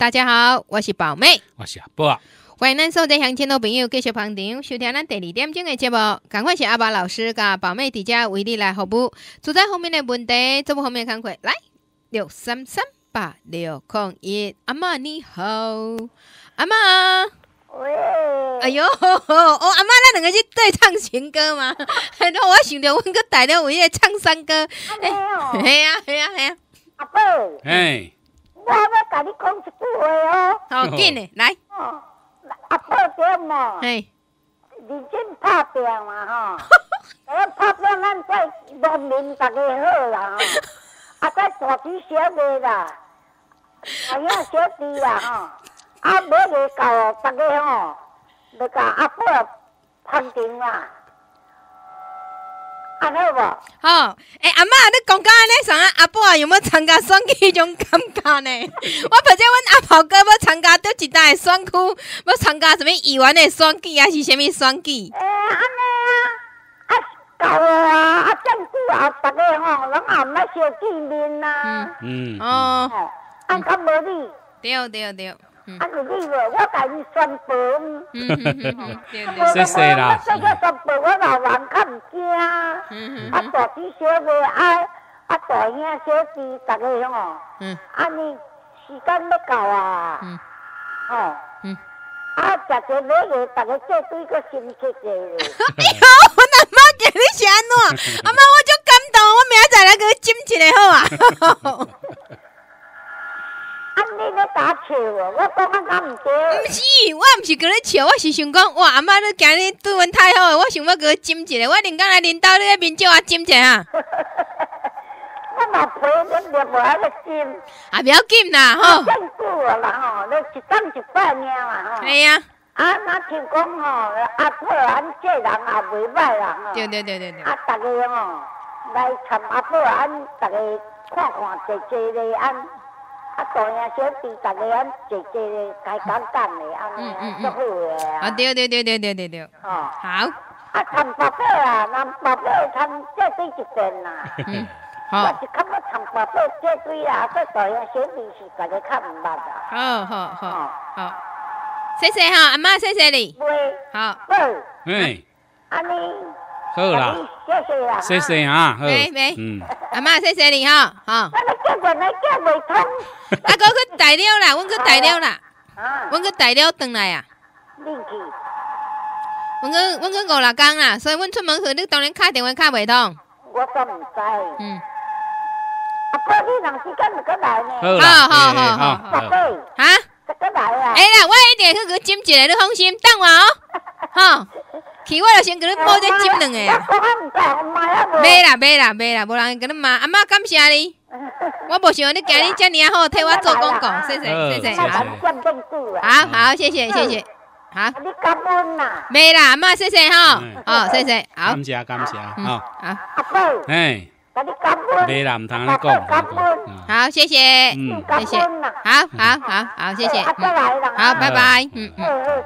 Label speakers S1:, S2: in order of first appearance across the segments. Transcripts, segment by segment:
S1: 大家好，我是宝妹，
S2: 我是阿波。
S1: 欢迎恁所在乡间的朋友继续捧场收听咱第二点钟的节目。赶快是阿伯老师加宝妹底家为你来服务。住在后面的问题，做不后面的开会来六三三八六空一。阿妈你好，阿妈，哎呦，哦，阿妈，咱两个是对唱情歌吗？那我想着问个大娘，为我唱山歌。哎呀，哎呀，哎呀，阿伯，哎。我要甲你讲一
S3: 句话哦，好紧嘞，来，阿伯点嘛？认真拍表嘛吼，我 拍表，咱在农民大家好啦，啊，在大姨小妹啦，阿兄小弟啊
S4: 吼，
S3: 啊，伯来搞，大家吼，来甲阿婆拍表啦。
S1: 好，哎，阿嬷，你讲到安尼啥？阿伯有没有参加选举迄种感觉呢？我本知阮阿婆哥，要参加第一代选举？要参加什物语言的选举，还是什物选举？诶，安
S3: 尼啊，啊，啊，啊，这么久啊，吼，拢见面嗯嗯哦，啊，无你。对对对。啊！你我带你散步，散
S2: 步啦！我这个
S3: 散步，我老王较唔惊。啊，大姊小妹，啊啊，大兄小弟，大家响。嗯。啊呢，时间要到啊。嗯。哦。嗯。啊！在做旅游，大家做做一个新
S1: 鲜的。哎呦！阿妈见你是安怎？阿妈，我就感动，我明仔来去斟一下好啊。你打笑我唔对。是，我唔是讲你笑，我是想讲，哇阿妈，你今日对阮太好，我想要给伊斟一下，我另天来领导你面叫我斟一下。我无个不要紧啦，吼。
S3: 久啊，人你一一嘛，吼。呀。啊，听讲阿婆安这人也歹人哦。对对对对对。啊，来参阿婆安，看看坐坐咧安。大小弟大家安尼啊对对
S1: 对对对对对。
S3: 哦，好。啊，对一啦。
S4: 嗯，好。我是看
S3: 对大小弟是大家唔啦。
S1: 好好好，好，谢谢哈，阿妈谢谢你。好。嗯，阿尼好啦，谢谢啦。谢
S2: 谢啊，好。嗯，
S1: 阿妈谢谢你哈，好。阿哥去大了啦，阮去大了啦，阮去大了，转来啊。阮去，阮去五六天啦，所以阮出门去，你当然卡电话卡袂通。
S3: 我都唔知。嗯。
S1: 阿你时间唔来。
S4: 好好好好。
S1: 啊？
S3: 哎啦，我
S1: 一定会去给你斟一个，你放心，等我哦。吼，去我就先给你煲这斟两
S3: 个。没啦
S1: 没啦没啦，无人跟你骂。阿妈感谢你，我无想你今日这么好替我做广告，谢谢谢谢好好好谢谢谢谢好。没啦，阿妈谢谢哈，好谢谢。好，感
S2: 谢感谢，好。阿妹。哎。快点结婚！快
S1: 点好，谢谢，嗯，谢谢，好好好好，谢谢，好，拜拜，嗯嗯，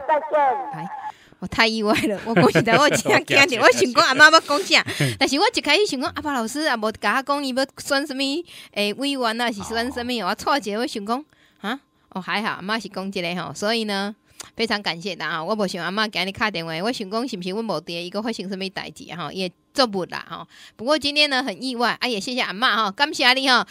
S1: 再见。我太意外了，我恭喜到我今着，我想讲阿妈要讲啥，但是我一开始想讲阿爸老师也无甲我讲，伊要选什么？诶，委员啊，是选什么？我错一下，我想讲啊，哦，还好阿妈是讲这个吼，所以呢。非常感谢的啊，我无想阿妈给你敲电话，我想讲是毋是，我伫爹一个发生什么代志哈，也做不啦哈。不过今天呢，很意外，哎也谢谢阿妈哈，感谢你哈。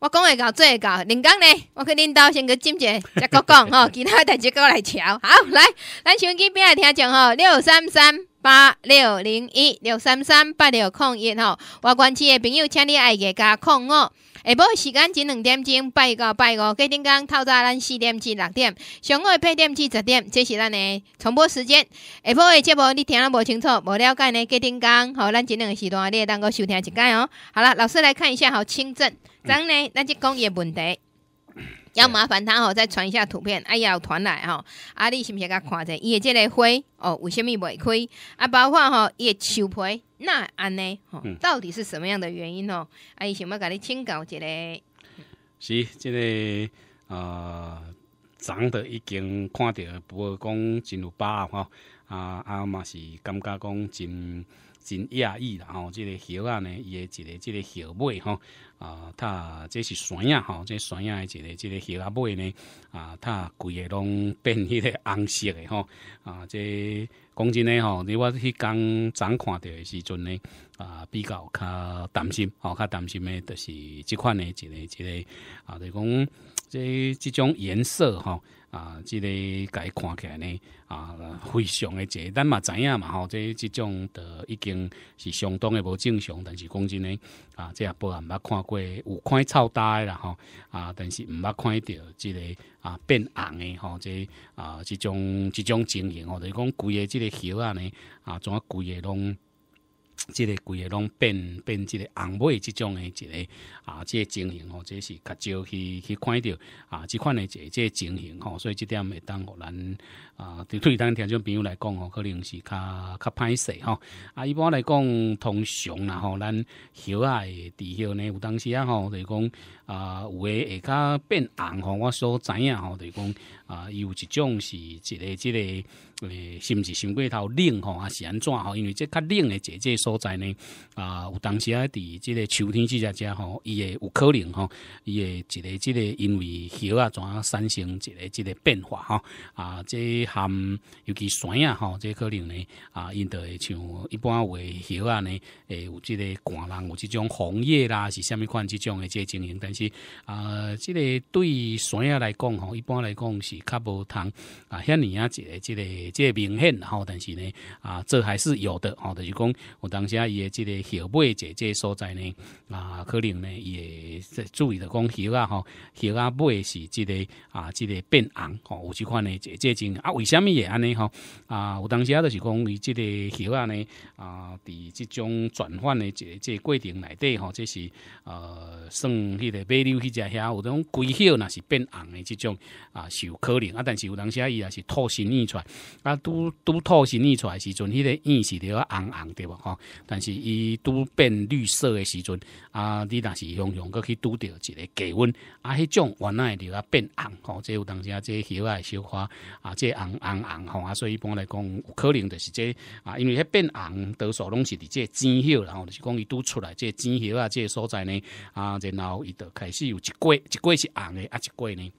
S1: 我讲会到做会到，恁导呢，我去领导先去接一下，再讲讲哈，其他代志我来瞧。好，来，咱手机边来听一吼，哈，六三三。八六零一六三三八六空一吼，我关机的朋友，请你爱加加空五。下晡时间只两点钟，拜五拜五，今天刚透早咱四点至六点，上的八点至十点，这是咱的重播时间。下晡的节目你听无清楚、无了解呢，今天刚吼，咱这两个时段，你会当个收听一届哦。好了，老师来看一下，吼，清正，咱呢，咱就工业问题。要麻烦他哦，再传一下图片。哎呀，有团来哈，啊，你是不是给他看者？伊的这个花哦，为什么袂开？啊，包括吼伊的树皮，那安呢？吼，到底是什么样的原因哦？啊，伊想要给你请教一下。
S2: 是这个啊，长得已经看到，不过讲真有疤哈。啊啊嘛是感觉讲真。真压抑啦吼，这个叶啊呢，伊诶一个即个叶尾吼，啊，它这是山啊吼，这山啊诶一个即个叶啊尾呢啊，它规个拢变迄个红色诶吼，啊，这讲真诶吼，你我去刚展看着诶时阵呢啊，比较较担心，吼、较担心诶，都是即款诶一个一个啊，就讲这即种颜色吼。啊，这个伊看起来呢，啊，非常的侪，咱嘛知影嘛吼，即即种的已经是相当的无正常。但是讲真诶，啊，即也无案捌看过，有看超大啦吼，啊，但是毋捌看着这个啊变红的吼，即啊即种即种情形哦，就是讲规个即个叶啊呢，啊，啊规个拢。即个规个拢变变即个红尾即种诶，即个啊，即个情形吼，即是较少去去看着啊，即款诶即即情形吼，所以即点会当互咱。啊，对对，咱听众朋友来讲吼，可能是较较歹势吼。啊，一般来讲，通常啦吼，咱叶啊的叶呢，有当时啊吼，就讲啊，有诶会较变红吼，我所知影吼，就讲啊，伊、有一种是一个即个诶，是毋是伤过头冷吼，还是安怎吼？因为这较冷的这这所在呢，啊，有当时啊，伫即个秋天季节节吼，伊会有可能吼，伊会一个即个因为叶啊怎产生一个即个变化吼。啊，这。含尤其酸啊，吼，这可能呢啊，因的像一般的叶啊呢，诶，有这个寒冷，有这种红叶啦，是虾物款这种的这情形。但是啊，这个对酸啊来讲吼，一般来讲是较无通啊，遐尼啊，即个即个这明显吼，但是呢啊，这还是有的吼，就是讲有当时啊，伊的即个叶背即个所在呢啊，可能呢也注意到讲叶啊吼，叶啊背是即个啊，即个变红吼，有即款呢，即即种啊。为虾物？也安尼吼？啊，有当时啊，就是讲伊即个叶呢，啊，伫即种转换的即即过程内底吼，这是呃，算迄个尾流迄只叶有种龟叶若是变红的，即种啊，是有可能啊，但是有当时啊，伊也是吐新叶出，来啊，拄拄吐新叶出来时阵，迄个叶是着红红对无吼，但是伊拄变绿色的时阵，啊，你若是用用个去拄着一个低温，啊，迄种原来着啊变红吼，即有当时啊，即叶小花啊，即啊。红红吼啊，所以一般来讲，可能就是这啊，因为迄变红，多数拢是伫这前后，然后是讲伊拄出来这前后啊，这所在呢啊，然后伊就开始有一季，一季是红的啊，一季呢。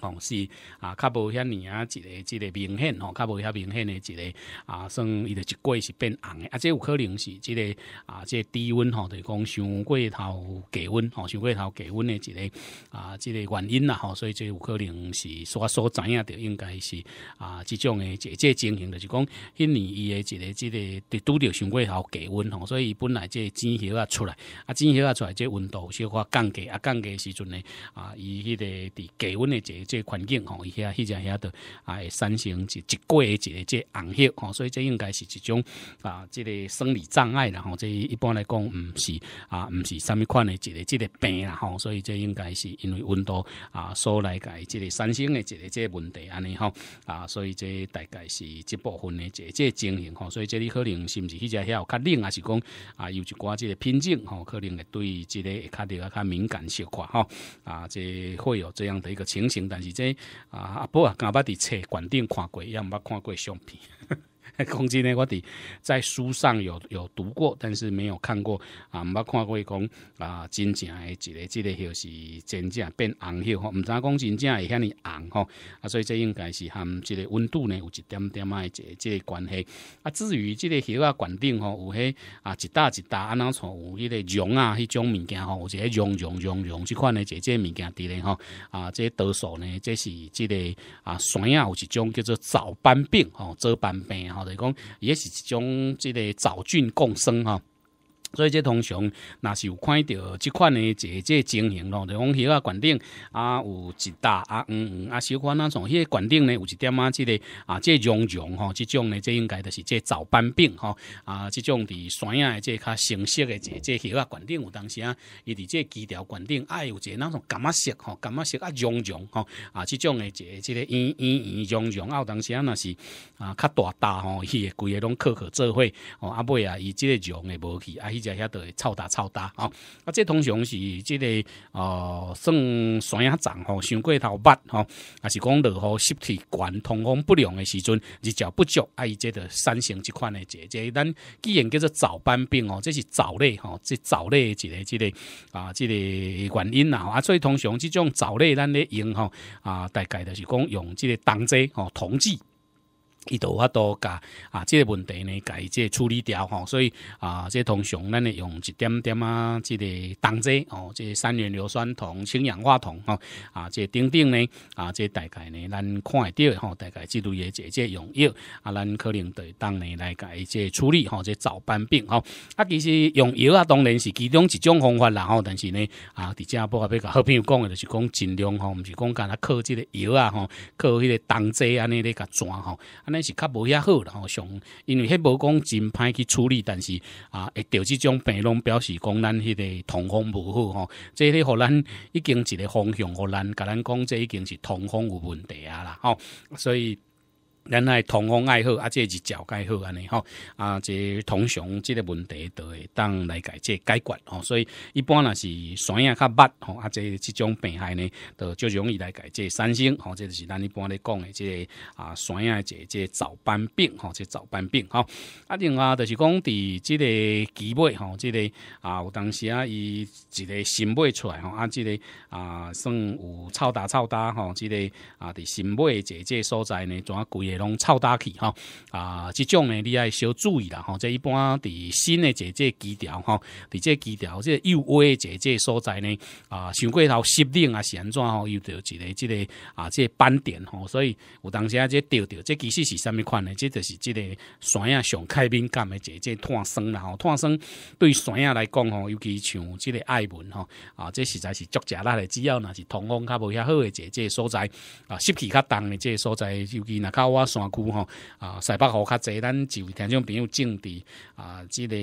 S2: 哦，是啊，较无遐尼啊，一个一个明显吼，较无遐明显的一个啊，算伊的一季是变红的，啊，这有可能是即个啊，这低温吼，就讲伤过头低温哦，过头低温的一个啊，即个原因啦吼，所以这有可能是所所知啊，的，应该是啊，即种的这即情形就是讲，迄年伊的一个即个伫拄着伤过头低温吼，所以本来即籽核啊出来，啊籽核啊出来，即温度小可降低啊，降低时阵呢啊，伊迄个伫低温的即。即环境吼，伊遐迄只遐的啊，产生一、一过一个即红血吼，所以这应该是一种啊，即个生理障碍啦吼。即一般来讲，唔是啊，唔是什么款的一个这个病啦吼。所以这应该是因为温度啊，所来解这个产生的一个即个问题安尼吼啊。所以这大概是这部分的即这情形吼。所以这你可能是毋是迄只遐有较冷，还是讲啊，有一寡即个品种吼，可能会对即个会较比较敏感小块哈啊，即会有这样的一个情形。但是这啊，阿婆啊，干捌伫册馆顶看过，也捌看过相片。讲真诶，我伫在书上有有读过，但是没有看过啊，毋捌看过讲啊，真正一个一个血是真正变红血吼，知影讲真正会遐尼红吼啊，所以这应该是含即个温度呢，有一点点啊，这这关系啊。至于这个血啊，管顶吼有迄啊一大一大，安怎从有迄个绒啊，迄种物件吼，或个绒绒绒绒这款的这个物件伫咧吼啊，这个毒数呢，这是这个啊，山啊，有一种叫做早斑病吼，早斑病啊。好，就讲，也是一种，即个藻菌共生，哈。所以这通常，那是有看到这款的这这情形咯，就讲鱼啊管顶啊有一大啊嗯嗯啊小款从迄个管顶呢，有一点啊即个啊，这绒绒吼，这种呢，这应该就是这早斑病吼啊，这种伫山啊，这较成熟的这这鱼啊管顶有当时啊，伊伫这枝条管顶啊有个那种感嘛色吼感嘛色啊绒绒吼啊，这种的这这个圆圆圆绒绒啊，有当时啊那是啊较大大吼，伊规个拢刻客做伙吼，啊尾啊，伊这个绒诶无去啊在遐都会臭大臭大啊！啊，这通常是即个哦，算山啊长吼、伤过头白吼，还是讲落雨湿气管通风不良的时阵，日照不足，啊，伊即个三型即款的这这，咱既然叫做早斑病哦，这是藻类吼，这藻类即个即个啊，即个原因啦，啊，所以通常即种藻类咱咧用吼啊，大概就是讲用即个冬剂吼、同剂。伊都啊度甲啊，即个问题呢，甲伊即个处理掉吼，所以啊，即个、通常咱用一点点啊，即个冬西哦，即个三元硫酸铜、氢氧化铜吼啊，即个顶顶呢啊，即个、大概呢，咱看会到吼，大概即类的即个用药啊，咱可能对当年来改即处理吼，即早斑病吼啊，其实用药啊，当然是其中一种方法啦吼，但是呢啊，伫遮不后要甲好朋友讲的就是讲尽量吼，毋是讲干啦靠即个药啊吼，靠迄个冬西安尼咧甲抓吼。那是较无遐好啦，吼，上因为迄无讲真歹去处理，但是啊，会着即种病拢表示讲咱迄个通风无好吼，即个互咱已经一个方向互咱甲咱讲即已经是通风有问题啊啦，吼，所以。咱爱通风爱好啊，这个是照，解好安尼吼啊，这通常这个问题，都会当来解这解决吼，所以一般若是山啊较密吼啊，这这种病害呢，都容易来解这产生吼，这就是咱一般咧讲的这啊癣啊，这这早斑病吼，这早斑病吼啊，另外就是讲伫这个鸡尾吼，这个啊，有当时啊，伊一个新尾出来吼，啊，这个啊，算有臭大臭大吼，这个啊，伫新尾这这所在呢，啊贵。拢臭打气吼啊即种呢你爱小注意啦吼即一般伫新嘅姐姐基调吼伫即个基调即系幼窝嘅姐姐所在呢啊伤过头湿冷啊是安怎吼又着一个即个啊即个斑点吼、所以有当时啊即个调调即其实是啥物款呢即就是即个山影上太敏感嘅姐姐碳酸啦吼碳酸对山影来讲吼尤其像即个爱文吼啊即实在是足食力辣只要若是通风较无遐好嘅姐姐所在啊湿气较重嘅即个所在尤其若较我山区吼啊，西北雨较济，咱就听种朋友种地啊即个。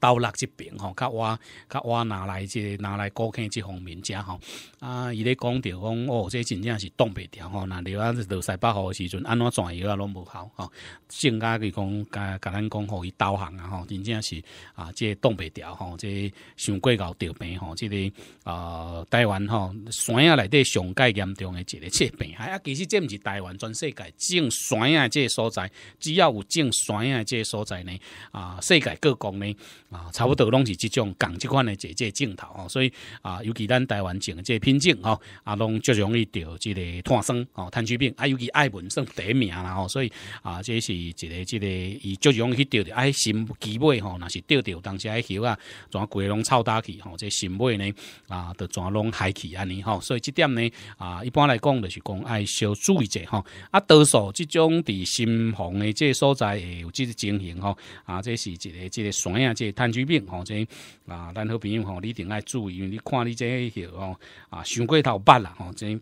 S2: 岛内即边吼，甲我甲我拿来即拿来高庆这方面食吼，啊，伊咧讲着讲哦，即真正是挡袂掉吼，那了啊，落北雨诶时阵安怎转药啊拢无效吼，正加佮讲，甲甲咱讲互伊导航啊吼，真正是啊，即挡袂掉吼，即伤过到着病吼，即个呃台湾吼山啊内底上介严重诶一个疾病，啊，其实这毋是台湾全世界种山啊，即个所在，只要有种山啊，即个所在呢，啊，世界各国呢。啊，差不多拢是即种共即款的这这镜头哦，所以啊，尤其咱台湾种的这品种哦，啊，拢最容易着这个炭生哦，炭疽病，啊，尤其艾文算第一名啦吼，所以啊，这是一个这个以最容易着的，爱心机尾吼，若是着着当时爱叶啊，全规拢臭大去吼，这新尾呢啊，都全拢害去安尼吼，所以这点呢啊，一般来讲就是讲爱小注意者吼，啊，多数这种伫心房的这所在会有这个情形吼，啊，这是一个这个癣啊，这。碳疽病吼，即啊，咱好朋友吼，你一定爱注意，你看你这迄条吼啊，伤过头白啦吼，即。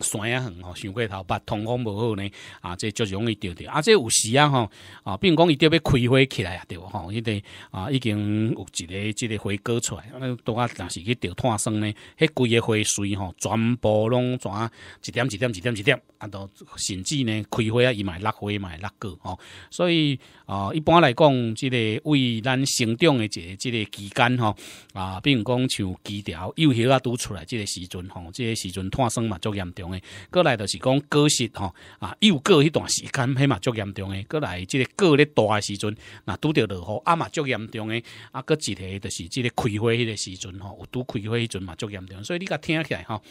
S2: 山也远吼，想过头，把通风无好呢，啊，这就容易着掉。啊，这有时啊吼，啊，比如讲，伊着要开花起来啊，对吼，伊的啊，已经有一个这个花过出来，啊，拄啊，但是去掉炭酸呢，迄几个花穗吼，全部拢转一点一点一点一点，啊，都甚至呢，开花啊，伊嘛会落花嘛会落果吼。所以啊，一般来讲，这个为咱生长的这个这个期间吼，啊，比如讲，像枝条幼叶啊，拄出来这个时阵吼，这个时阵炭酸嘛，足严重。过来就是讲过时吼啊，又过迄段时间，迄嘛足严重诶。过来即个过咧大诶时阵，那拄着落雨啊嘛足严重诶。啊，过一个就是即个开花迄个时阵吼，有拄开花迄阵嘛足严重，所以你甲听起来吼。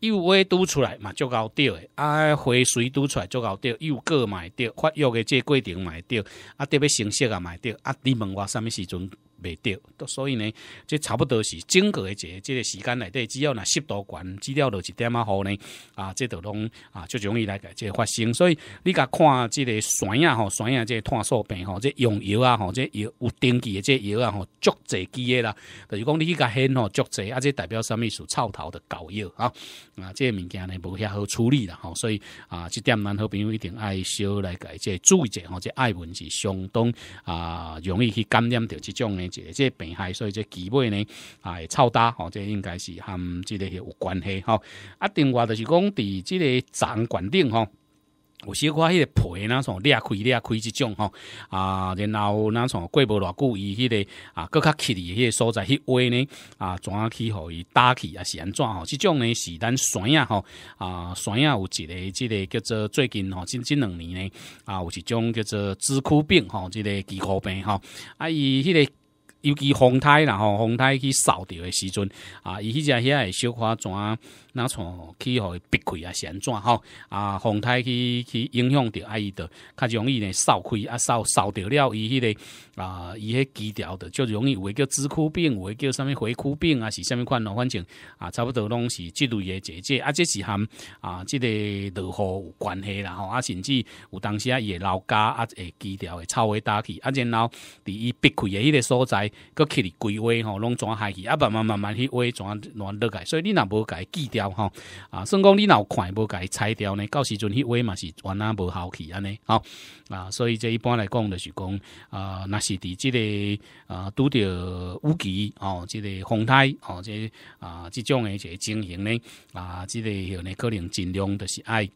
S2: 又花拄出来嘛足够着诶，啊花水拄出来足够着，又过会着发育诶即个过程会着啊，特别成熟啊会着啊，你问我啥物时阵？未着，所以呢，这差不多是整个一个即个时间内底，只要那湿度罐，只要落一点啊雨呢，啊，即都拢啊，即容易来个即发生。所以你甲看即个酸啊、吼酸啊，即炭素病吼，即用药啊、吼即药有定期的即药啊吼，足济的啦。就是讲你家现吼足济，啊，即代表啥物是草头的膏药啊，啊，即物件呢，无遐好处理啦，吼。所以啊，即点咱好，朋友一定爱小来个即注意者吼，即爱文是相当啊容易去感染到即种的。即个病害，所以即个气味呢，啊，臭大吼，即应该是含即个有关系吼。啊，另外就是讲，伫即个掌管顶吼，有时可迄个皮呢，从裂开裂开即种吼啊，然后那从过无偌久，伊迄个啊，搁较起哩迄个所在迄位呢啊，啊去互伊打起啊是安怎吼，即种呢是咱山啊吼啊，山啊有一个即个叫做最近吼近即两年呢啊，有一种叫做支枯病吼，即个支枯病吼啊，伊迄个。尤其风台然后风台去扫掉的时阵啊，伊迄只遐小花砖，那从气候逼亏啊安怎吼啊，风台去去影响着啊，伊的，较容易呢扫开啊扫扫掉了伊迄个啊伊迄基条的，就容易有诶叫支枯病，有诶叫啥物灰枯病啊是甚物款咯，反正啊差不多拢是这类的姐姐啊，这是含啊即个落雨有关系啦吼啊，甚至有当时啊伊诶老家啊诶基条会臭微大起啊，然后伫伊逼开的迄个所在。佮起哩规划吼，拢转下去，啊，慢慢慢慢去挖划，转落来，所以你若无改记掉吼，啊，算讲你若有看无改拆掉呢，到时阵去挖嘛是完啊无好去安尼，吼。啊，所以这一般来讲就是讲，啊，若是伫即个，啊，拄着乌龟哦，即个风台哦，即啊，即种诶个情形呢，啊，即个像呢可能尽量就是爱。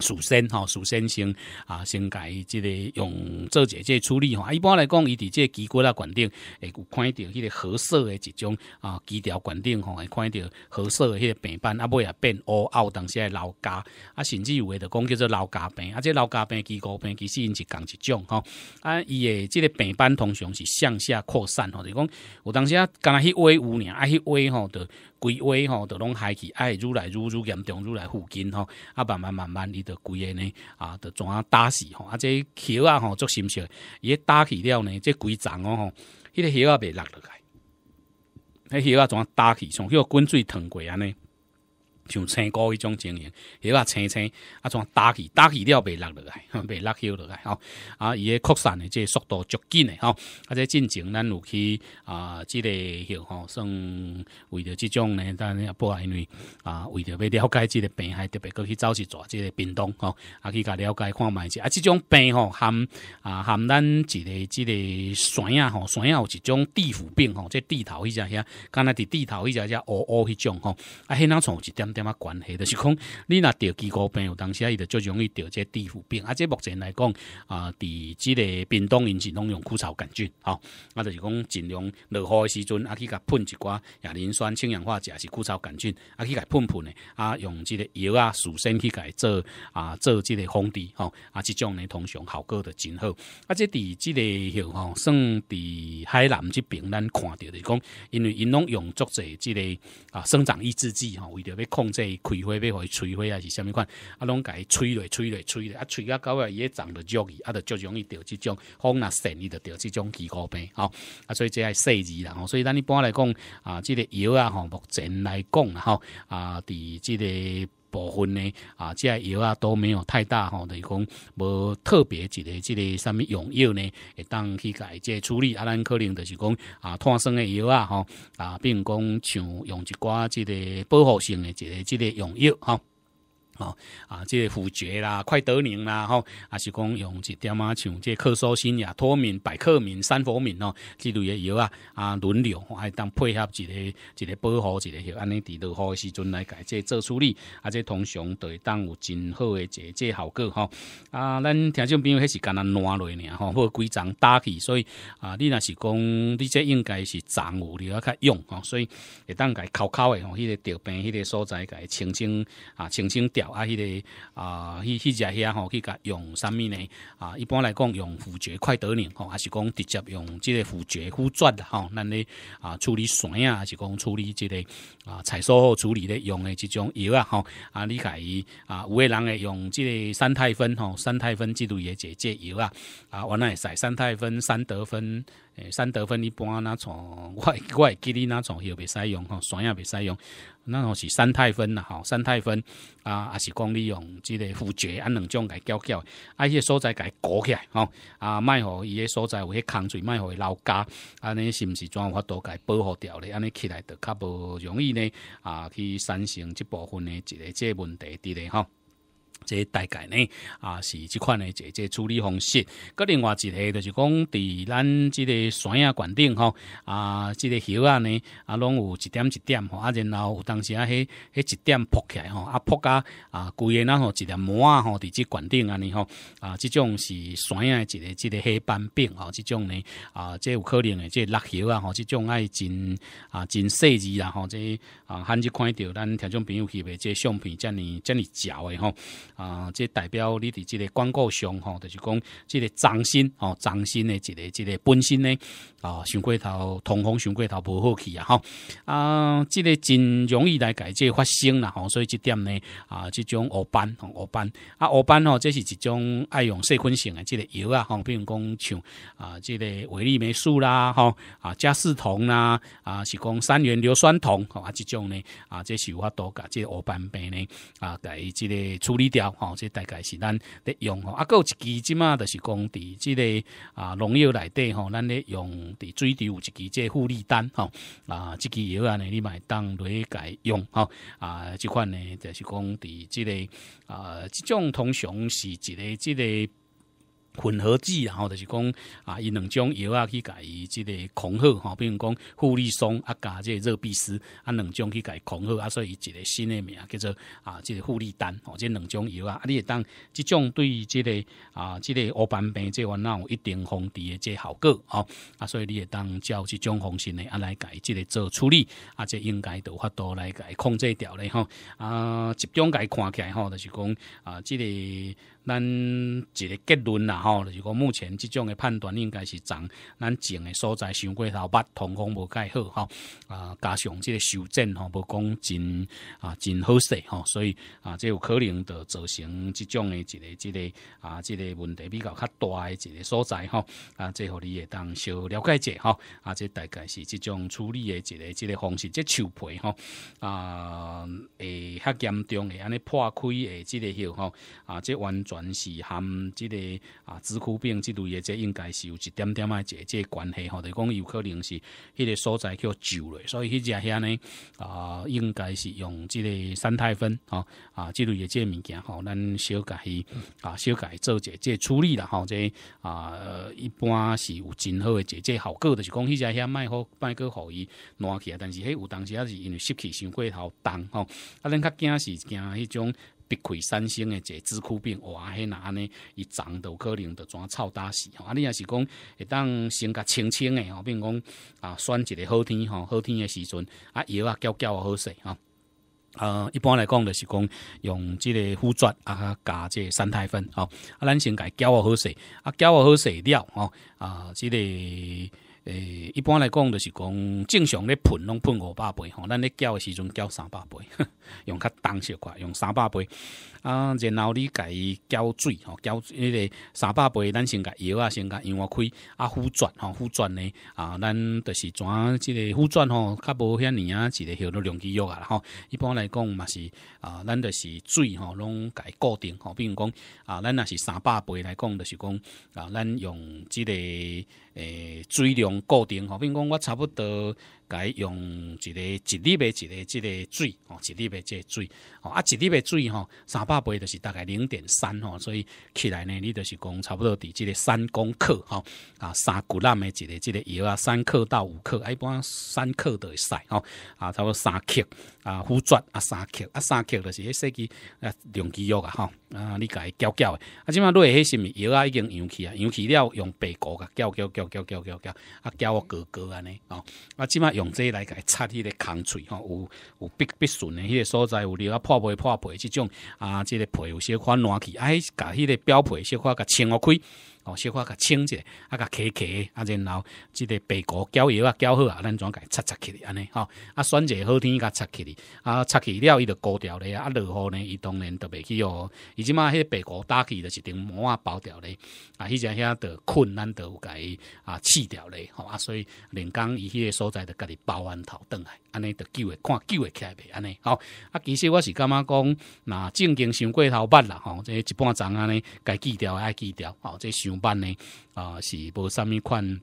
S2: 首先吼，首先先啊，先改即个用做即个处理吼。一般来讲，伊伫即个机关啦、管顶会有看到迄个合适的一种啊，机条管顶吼，会看到合适的迄个病斑，啊，尾也变乌、凹时些老家啊，甚至有诶，就讲叫做老家病，啊，即老家病、机构病，其实因是共一种吼。啊，伊诶，即个病斑通常是向下扩散吼，就讲有当时啊，刚刚迄位有尔啊，迄位吼，就。规划吼，就拢海啊，会愈来愈愈严重，愈来附近吼，啊，慢慢慢慢伊就规个呢，啊，就怎啊打死吼，啊，这桥啊吼，足新伊也打起了呢，这规层哦吼，迄个桥啊袂落落来，迄个桥啊怎啊打起，像迄个滚水淌过安尼。像青菇迄种情形，迄个青青啊，从焦去焦去了袂落落来，袂 落休落来吼。啊，伊个扩散的即个速度足紧的吼。啊，即进前咱有去啊，即个吼，算为着即种呢，咱也不因为啊，为着要了解即个病害，特别过去走去抓即个病毒吼，啊去甲了解看卖者。啊，即种病吼含啊含咱一个即个癣啊吼，癣啊有一种地腐病吼，即地头迄只遐，敢若伫地头迄只遐乌乌迄种吼，啊，现那从一点。点啊关系？就是讲，你若得肌个病，有当时伊就最容易调这皮肤病。啊，这目前来讲，啊，伫即个冰冻引起拢用枯草杆菌，吼，啊，就是讲尽量落雨的时阵，啊，去甲喷一寡亚磷酸氢氧化钾是枯草杆菌，啊，去甲喷喷嘞，啊，用即个药啊、事先去甲伊做啊，做即个封治，吼，啊，即种呢通常效果的真好。啊，这伫即个吼，算伫海南即边咱看就是讲，因为因拢用作侪即个啊生长抑制剂，吼，为着要控。即开花，互伊催花啊，是虾物款，啊，拢伊催落、催落、催落，啊，催啊尾伊迄长得足伊，啊，就足容易着即种风若性，伊着着即种奇高病，吼，啊，所以即系细字啦，吼，所以咱一般来讲，啊，即个药啊，吼，目前来讲吼，啊，伫即个。部分呢，啊，即个药啊都没有太大吼，等于讲无特别一个即个什么用药呢，会当去改即个处理啊，咱可能就是讲啊，碳酸的药啊，吼啊，并讲像用一寡即个保护性的一个即个用药吼。哦啊，这虎绝啦、快得宁啦，吼，啊是讲用一点啊，像即个克苏辛呀、托敏、百克敏、三佛敏哦，制度也药啊，啊轮流还当配合一个一个保护一个，安尼伫落雨的时阵来改这做处理，啊这通常都会当有真好个即这效果吼。啊，咱听众朋友迄是干呐烂落尔吼，无规张打起，所以啊，你若是讲你这应该是脏污了，要较用吼，所以会当改烤烤的，吼，迄个掉病迄个所在改清清啊，清清调。啊，迄个啊，迄迄只遐吼，去甲用啥物呢？啊，一般来讲用腐竹快得呢，吼，还是讲直接用即个腐竹腐转的吼，咱咧啊处理酸啊，是讲处理即个啊采收后处理咧用的即种油啊，吼啊，你家伊啊，有个人会用即个三肽酚吼，三肽酚即类也解解油啊，啊，原来会使三肽酚、三得酚。诶，三德芬一般那从外外基地那从后袂使用吼，山也袂使用。那种是三泰分啦吼，三泰分啊，也是讲你用即个腐蕨啊两种来搅搅，啊，迄个所在伊裹起来吼，啊，卖互伊迄个所在有迄个空水，卖互伊老化，安尼是毋是怎有法甲伊保护掉咧？安尼起来就较无容易呢，啊，去产生即部分的一个即个问题，伫咧吼。这大概呢啊是这款的这这处理方式。个另外一个就是讲，伫咱这个山啊、管顶吼啊，这个叶啊呢啊，拢有一点一点吼啊，然后有当时啊，迄迄一点扑起来吼啊，扑啊啊，规个然吼一点膜啊吼，伫这管顶安尼吼啊，这种是山啊一个一个黑斑病吼，这种呢啊，这有可能的，这落叶啊吼，这种爱真啊真细致啊吼，这啊，罕就看到咱听众朋友翕的这相片，这哩这哩焦的吼。啊，即代表你哋即个广告上吼，就是讲即个脏心吼，脏心的一个一个本身呢，啊，上过头通风，上过头无好去啊，吼啊，即个真容易来改即发生啦，吼，所以即点呢，啊，即种乌斑，乌斑，啊，乌斑吼，即是一种爱用细菌性的即个药啊，吼，比如讲像啊，即个维力霉素啦，吼啊，加四酮啦，啊，是讲三元硫酸铜，吼，啊，即种呢，啊，即是有法度甲即乌斑病呢，啊，改即个处理掉。吼，即大概是咱用吼，啊，有一支即嘛，就是讲伫即个啊，农药内底吼，咱咧用伫水池有一支个护理单吼，啊，一支药啊，你买当农改用吼，啊，即款呢就是讲伫即个啊，即种通常是一个即个。混合剂，然后就是讲啊，伊两种药啊去改，即个恐吓，吼，比如讲护利松啊加即个热必斯啊两种去改恐吓，啊，所以一个新的名叫做啊，即个护利丹，吼，即两种药啊，你也当即种对于即个啊，即个乌斑病这烦有一定防治的这效果，吼。啊，所以你也当照即种方式呢，啊来改即个做处理，啊，即应该都法度或少来改控制掉咧吼。啊，即种改看起来，吼，就是讲啊，即个。咱一个结论啦吼，就是讲目前即种嘅判断应该是从咱种嘅所在伤过头，八通风无盖好吼啊，加上即个修正吼，无讲真啊真好势吼，所以啊，即有可能就造成即种嘅一个、即个啊、即个问题比较较大嘅一个所在吼，啊，即互你会当小了解者吼，啊，即大概是即种处理嘅一个、即个方式，即树皮吼，啊，诶，较严重嘅安尼破开诶即个有吼，啊，即完全。凡是含即个啊，支库病即类也，即应该是有一点点啊，这这关系吼，就讲有可能是迄个所在叫旧类，所以迄只遐呢啊，应该是用即个三肽酚吼啊，即类也即物件吼，咱小改去啊，小改做这这处理啦吼，这啊，一般是有真好诶，这这效果，就是讲迄只遐卖好卖个好伊暖起来，但是迄有当时也是因为湿气伤过头重吼，啊，恁较惊是惊迄种。避开三星的这支枯病，哇嘿安尼，伊长都可能都转臭打死吼。啊，你也是讲，当先甲清清的吼，比如讲啊，选一个好天吼，好天的时阵啊，油啊，胶胶啊，好势吼。呃，一般来讲就是讲用这个腐砖啊加这三肽粉吼。啊，咱先甲搅啊好势，啊搅啊好势了吼。啊，这个。诶，一般来讲就是讲正常咧，盆拢喷五百倍吼，咱咧浇的时阵浇三百倍，用较重些块，用三百倍。啊，然后你己浇水吼，浇迄个三百杯，咱先甲摇啊，先甲因啊开啊，复转吼，复转呢啊，咱就是转即个复转吼，较无遐尼啊，一个许都量机药啊，吼，一般来讲嘛是啊，咱就是水吼，拢家固定吼，比如讲啊，咱若是三百杯来讲，就是讲啊，咱用即个诶水量固定吼，比如讲我差不多。该用一个一粒诶，一个即个水哦，一粒诶，即个水哦，啊，一粒诶，水吼，三百倍就是大概零点三吼，所以起来呢，你就是讲差不多伫即个三公克吼，啊，三骨腩的一个即个药啊，三克到五克，啊，一般三克都会使吼，啊，差不多三克啊，腐竹啊，三克啊，三克就是迄手机啊，两肌肉啊吼。啊你家己搅搅诶啊即满女诶迄是毋是药啊已经阳去啊阳气了用白果甲搅搅搅搅搅搅搅啊搅互膏膏安尼哦啊即满用即个来伊擦迄个空喙吼有有鼻鼻唇诶迄个所在有料啊破皮破皮即种啊即个皮有小可烂去啊迄甲迄个表皮小可甲清互开哦，小可较清者，啊较揩揩，啊然后即个白果胶药啊交好啊，咱怎伊擦擦起哩安尼吼？啊，选个好天甲擦起哩，啊擦起了伊就高调咧，啊落雨呢伊当然就袂去哦。伊即摆迄白果打起就是顶膜啊包掉咧，啊迄只遐得困难得有甲伊啊弃掉咧，吼啊所以人工伊迄个所在就甲己包完头转来，安尼得救会看救会起来袂安尼吼啊其实我是感觉讲，若正经想过头捌啦吼，这一半钟安尼，该记掉爱记掉，吼即想。班呢啊，是无啥物款。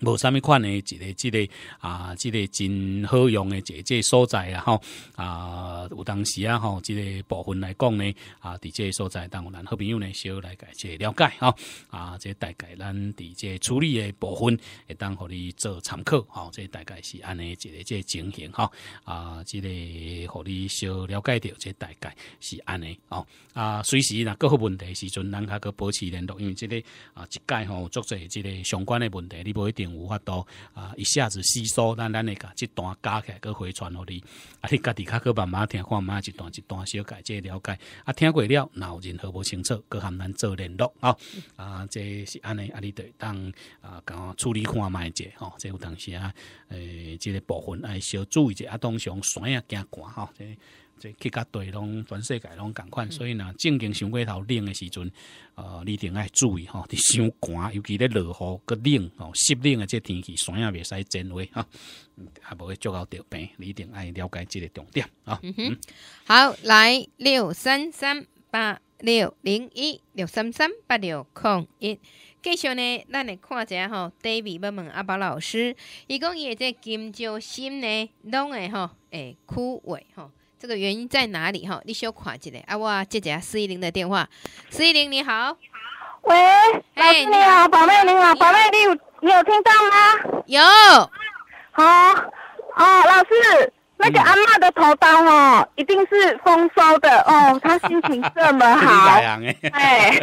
S2: 无啥物款诶，一个即个啊，即个真好用诶，一个即个所在啊！吼啊，有当时啊吼，即个部分来讲呢，啊，伫即个所在，当有咱好朋友呢，小来解个了解吼啊！即大概咱伫即个处理诶部分，会当互你做参考吼，即大概是安尼一个即个情形吼啊！即个互你小了解着，即大概是安尼吼啊！随时若各好问题时阵，咱较可保持联络，因为即个啊，一届吼，作者即个相关诶问题，你无一定。无法度啊！一下子吸收，咱咱会个即段加起来，搁回传互你啊。你家己较去慢慢听，看慢慢一段一段小解，即了解啊。听过了，若有任何无清楚？搁含咱做联络啊！啊，这是安尼啊！你得当啊，甲我处理看卖者吼，这有当时啊，诶，即个部分爱小注意者啊，当常酸啊，惊寒吼。即去甲地拢全世界拢同款，所以呢，正经上过头冷的时阵，呃，你一定爱注意吼，滴伤寒，尤其咧落雨阁冷哦，湿冷的这天气，山也袂使真威哈，也无会足够得病，你一定爱了解这个重点啊。嗯哼，
S1: 好，来六三三八六零一六三三八六空一，继续呢，咱来看一下吼 d a v i d 要问阿宝老师，伊讲伊个金州心呢，拢会吼，诶枯萎吼。这个原因在哪里哈？你要看一下啊，我接一下四一零的电话。四一零，你好。喂，喂。哎，你好，宝贝，你好，宝贝，你有你有听到吗？有。好。哦，
S4: 老师，那个阿妈的头刀哦，一定是丰收的哦，她心情这么好。哎。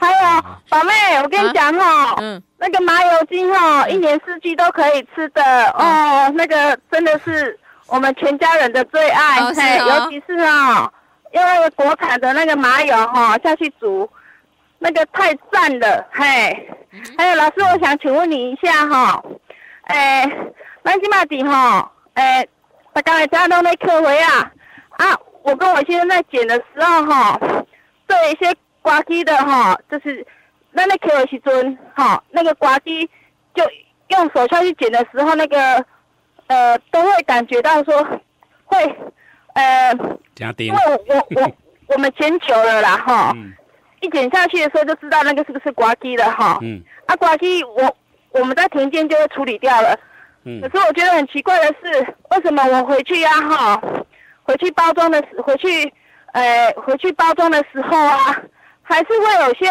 S4: 还有，宝贝，我跟你讲哦，那个麻油精哦，一年四季都可以吃的哦，那个真的是。我们全家人的最爱，嘿，尤其是哦，因为国产的那个麻油哈下去煮，那个太赞了，嘿。还有老师，我想请问你一下哈，诶，那吉玛蒂哈，诶，他刚才加到那客回啊，啊，我跟我先生在剪的时候哈，对一些刮机的哈，就是，那那 QV 时阵哈，那个刮机就用手下去剪的时候那个。呃，都会感觉到说，会，呃，因为，我我 我们捡久了啦，哈，一剪下去的时候就知道那个是不是刮机的哈，嗯，啊刮机，我我们在田间就会处理掉了，嗯，可是我觉得很奇怪的是，为什么我回去呀，哈，回去包装的时，回去，呃，回去包装的时候啊，还是会有些，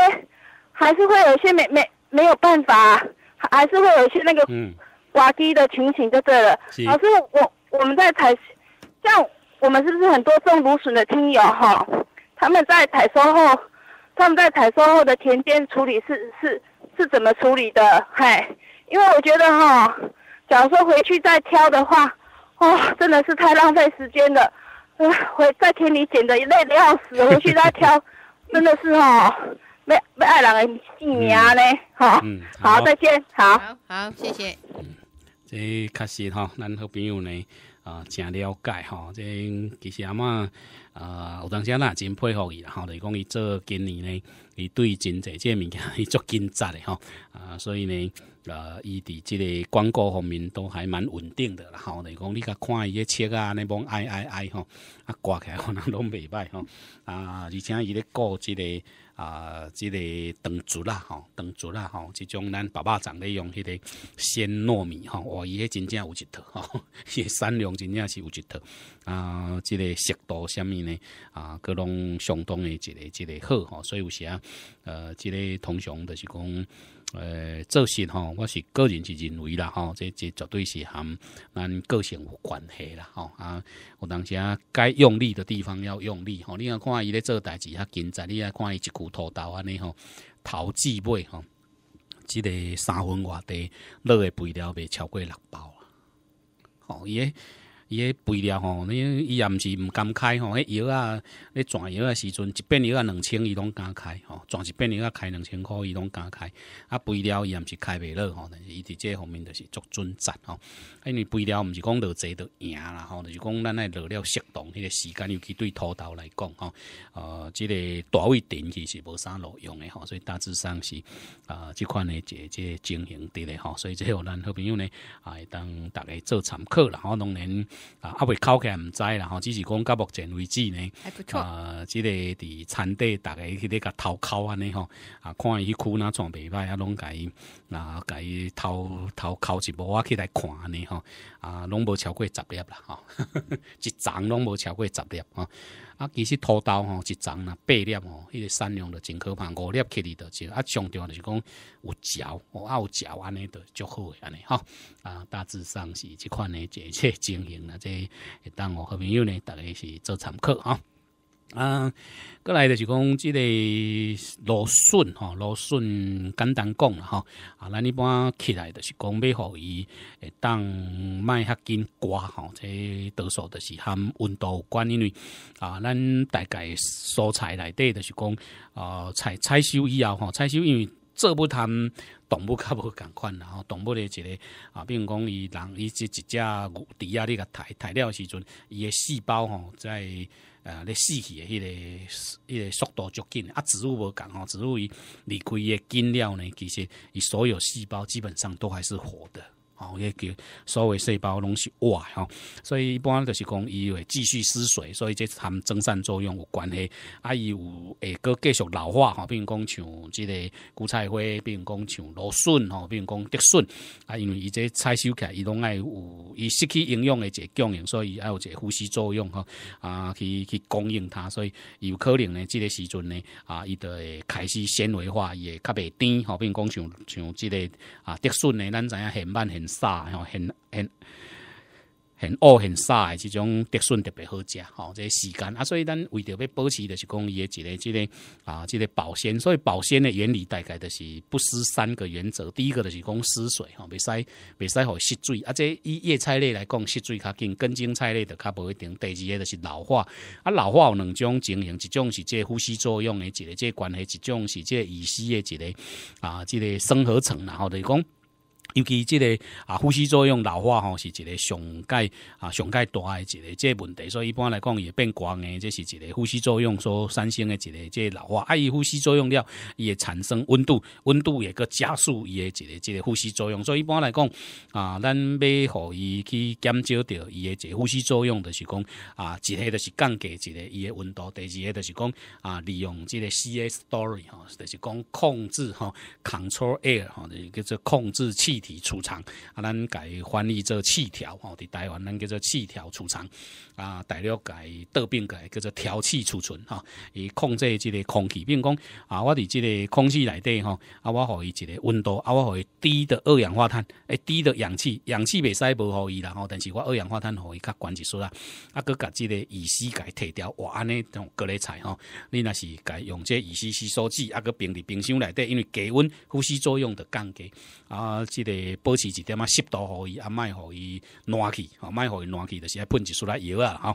S4: 还是会有些没没没有办法，还是会有些那个，嗯。挖机的情形就对了。老师，我我们在采，像我们是不是很多种芦笋的听友哈？他们在采收后，他们在采收后的田间处理是是是怎么处理的？嘿，因为我觉得哈，假如说回去再挑的话，哦，真的是太浪费时间了。回在田里捡的也累得要死，回去再挑，真的是哈，要要爱人的性命呢。哈，好，再见，好，好，谢谢。
S2: 这确实哈，咱好朋友呢，啊，真了解哈。这其实阿妈，啊，有当时也真佩服伊啦，吼，就讲伊做今年呢，伊对真侪这物件，伊足精扎的吼，啊，所以呢，呃，伊伫即个广告方面都还蛮稳定的啦，吼，就讲你甲看伊的车啊，尼望爱爱爱吼，啊，挂起来可能拢袂歹吼，啊，而且伊咧顾即个。啊，即个长竹啦吼，长竹啦吼，即种咱爸爸长咧用迄个鲜糯米吼，哇伊迄真正有一套吼，伊产量真正是有一套啊，即个食度啥物呢啊，各拢相当的即个即个好吼，所以有时啊，呃，即个通常就是讲。呃，做事吼，我是个人是认为啦，吼，这这绝对是含咱个性有关系啦，吼啊，有当时啊，该用力的地方要用力，吼，你要看伊咧做代志较紧张，你要看伊一骨头刀安尼吼，头至尾吼，即个三分外地，肉的肥料未超过六包啊，伊。耶。伊迄肥料吼，你伊也毋是毋敢开吼，迄药啊，你转药啊时阵一遍药啊两千，伊拢敢开吼，转一遍药啊开两千箍，伊拢敢开。啊肥料伊也毋是开袂落吼，但是伊伫这方面就是足准赚吼。因为肥料毋是讲落侪都赢啦吼，就是讲咱爱落了适当迄个时间尤其对土豆来讲吼，呃，即个大位点其实无啥路用的吼，所以大致上是啊即款的即即情形伫咧吼，所以即个咱好朋友呢，会当逐个做参考啦吼，当然。啊，阿未考起来毋知啦吼，只是讲到目前为止呢，啊，即个伫产地，逐个去个甲偷考安尼吼，啊，看伊去哪那装袂歹，啊，拢啊，甲伊偷偷考一部，我起来看安尼吼，啊，拢无超过十粒啦吼，一丛拢无超过十粒啊。啊，其实土豆吼，一丛啦，八粒吼，迄个三两的真可怕，五粒起里头就啊，上吊就是讲有啊有嚼安尼的就好安尼吼。啊，大致上是即款的一些经营啦，这当我好朋友呢，大概是做参考吼。啊，过来就是讲，即个芦笋吼，芦笋简单讲了吼，啊，咱一般起来就是讲买互伊当卖较紧瓜吼，即多数就是含温度有关，因为啊，咱大概蔬菜内底就是讲，啊，采采收以后吼，采收因为。植不谈动物较无共款啦，吼，动物的一个啊，比如讲伊人伊只一只底下那个台材料时阵，伊的细胞吼在呃咧死去的迄个迄个速度足紧，啊，植物无共吼，植物伊离开的紧了呢，其实伊所有细胞基本上都还是活的。哦，迄叫所谓细胞拢是坏吼，所以一般就是讲伊会继续失水，所以这含蒸散作用有关系。啊，伊有会搁继续老化吼，如讲像即个韭菜花，比如讲像芦笋吼，如讲竹笋啊，因为伊这采收起，来，伊拢爱有伊失去营养诶一个供应，所以爱有一个呼吸作用吼啊，去去供应它，所以有可能呢，即个时阵呢啊，伊就会开始纤维化，也较袂甜吼，如讲像像即个啊竹笋呢，咱知影很慢很。傻，吼很很很乌很傻诶，这种竹笋特别好食，吼这个时间啊，所以咱为着要保持，就是讲伊诶一个之个啊，即个保鲜。所以保鲜的原理大概就是不失三个原则，第一个就是讲失水，吼袂使袂使互失水，啊，且以叶菜类来讲，失水较紧；根茎菜类的较无一定。第二个就是老化，啊老化有两种情形，一种是这呼吸作用诶个，即这关系；一种是这乙烯诶一个啊，即个生合成，然后就讲。尤其这个啊呼吸作用老化吼是一个上界啊上界大一个这问题，所以一般来讲也变光诶，这是一个呼吸作用所产生的一个这老化，啊，伊呼吸作用了也产生温度，温度也个加速一个这个呼吸作用。所以一般来讲啊，咱要互伊去减少掉伊一这呼吸作用，就是讲啊，一个就是降低一个伊的温度；第二个就是讲啊，利用这个 c s story 吼，就是讲控制哈 control air 哈，叫做控制器。体储藏啊，咱改翻译做气调吼，伫台湾咱叫做气调储藏啊，大陆改得病改叫做调气储存哈，以控制即个空气，如讲啊，我伫即个空气内底吼啊，我互伊一个温度啊，我互伊低的二氧化碳，诶，低的氧气，氧气袂使无互伊啦吼，但是我二氧化碳互伊较悬一丝啦，啊，佮甲即个乙烯佮摕掉哇安尼种各类菜吼，你若是佮用个乙烯吸收剂啊，佮冰伫冰箱内底，因为低温呼吸作用的降低啊，即个。保持一点啊，湿度互伊，啊，莫互伊烂去，吼，莫互伊烂去，就是喷一出来油啊，吼，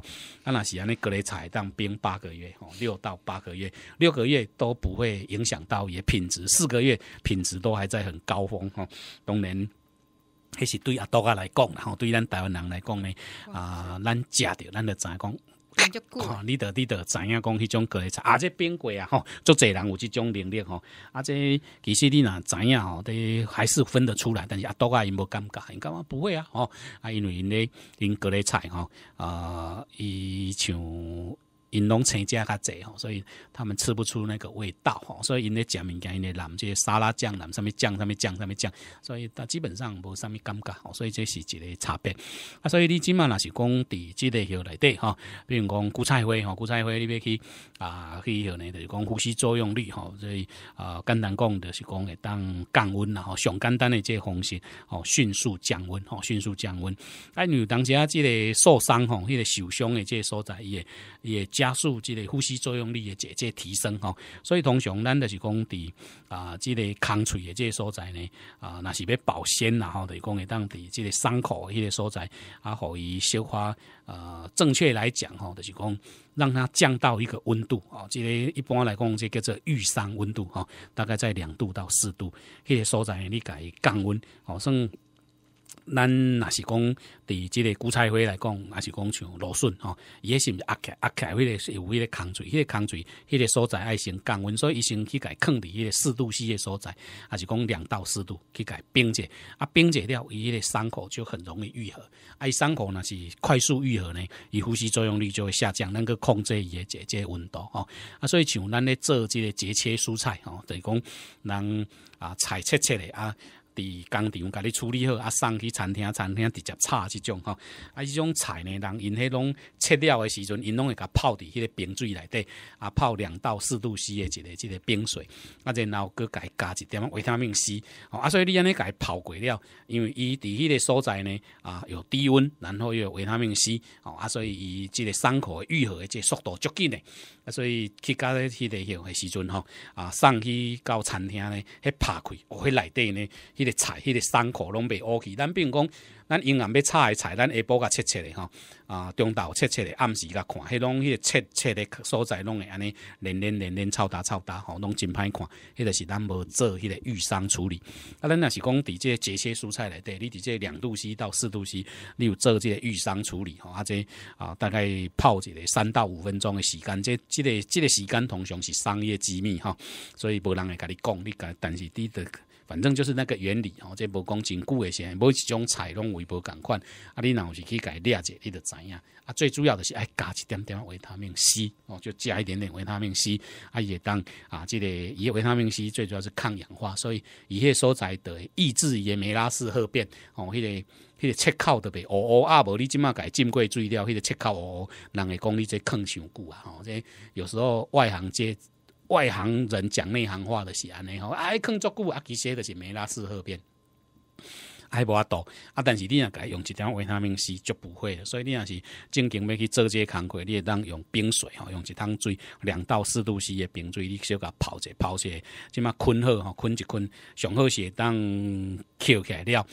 S2: 啊，那是安尼隔离菜当冰八个月，吼，六到八个月，六个月都不会影响到也品质，四个月品质都还在很高峰，吼，当然，迄是对阿都阿来讲吼，对咱台湾人来讲呢，啊，咱食着，咱就影讲？哦，你到你到，知影讲？迄种各类菜，啊，这变贵啊！吼，足侪人有即种能力吼，啊，这其实你若知影吼，你还是分得出来。但是啊，多啊，因无尴尬，因感觉不会啊？吼，啊，因为因咧因各类菜吼，啊，伊像。因拢村家较济吼，所以他们吃不出那个味道吼，所以因咧食物件，因咧淋即个沙拉酱，淋上物酱，上物酱，上物酱，所以它基本上无什物感觉吼，所以这是一个差别啊。所以你即满若是讲伫即个许内底吼，比如讲韭菜花吼，韭菜花你要去啊，去许呢就是讲呼吸作用率吼，所以啊简单讲就是讲会当降温啦吼，上简单的即个方式吼，迅速降温吼，迅速降温。哎，你当时啊即个受伤吼，迄个受伤的即个所在伊也也降。加速这个呼吸作用力的节节提升哈，所以通常咱就是讲，伫啊这个康喙的这个所在呢，啊那是要保鲜然后等于讲，当伫这个伤口一个所在，啊互伊消化呃正确来讲哈，就是讲让它降到一个温度哦，这个一般来讲这叫做愈伤温度哈，大概在两度到四度，一个所在你改降温，好算。咱若是讲伫即个韭菜花来讲，也是讲像芦笋吼，伊迄是毋是压压起来迄个是有迄个空水，迄个空水，迄个所在爱先降温，所以伊先去伊放伫迄个四度 C 的所在，也是讲两到四度去伊冰者，啊，冰者了，伊迄个伤口就很容易愈合，啊伊伤口若是快速愈合呢，伊呼吸作用率就会下降，能够控制伊的这这温度哦，啊，所以像咱咧做即个节切蔬菜吼，等于讲能啊，菜切切的啊。伫工厂甲你处理好，啊，送去餐厅，餐厅直接炒即种吼，啊，即种菜呢，人因迄拢切了的时阵，因拢会甲泡伫迄个冰水内底，啊，泡两到四度 C 的一个即个冰水，啊，然后佮佮加一点维他命 C，啊，所以你安尼佮泡过了，因为伊伫迄个所在呢，啊，有低温，然后又有维他命 C，哦，啊，所以伊即个伤口愈合的即个速度足紧的。啊，所以去搞迄个迄个时阵吼，啊，送去到餐厅咧，迄拍开，哦，迄内底呢，迄个菜、迄个伤口拢袂乌去。咱比如讲。咱营暗要炒的菜，咱下晡甲切切的吼，啊，中昼切切的，暗时甲看，迄种迄个切切的所在，拢会安尼连连连连臭大臭大吼，拢真歹看。迄个是咱无做迄个预伤处理。啊，咱若是讲伫即个节些蔬菜内底，你伫即个两度 C 到四度 C，你有做即个预伤处理吼，啊即啊大概泡一个三到五分钟的时间，即即个即个时间通常是商业机密吼，所以无人会甲你讲，你甲，但是你得。反正就是那个原理哦，这无讲真久的先，每一种菜拢微波共款，啊，你若是去甲伊解了解，你得知影。啊，最主要的是爱加一点点维他命 C 哦，就加一点点维他命 C 啊，也当啊，这个伊维他命 C 最主要是抗氧化，所以伊迄所在的抑制伊的梅拉氏褐变哦，迄个迄个切口的呗，哦哦啊，无你即马改浸过注意掉，迄个切口哦，人会讲你这抗伤久啊，哦，这有时候外行这。外行人讲内行话的是安尼吼，哎，啃作久啊，其实就是梅拉四褐变，还无阿多，啊，但是你若改用一点维他命 C 就不会了。所以你若是正经要去做这工课，你会当用冰水吼，用一桶水两到四度 C 的冰水，你小甲泡者，泡者，即码困好吼，困一困，上好会当捡起来了。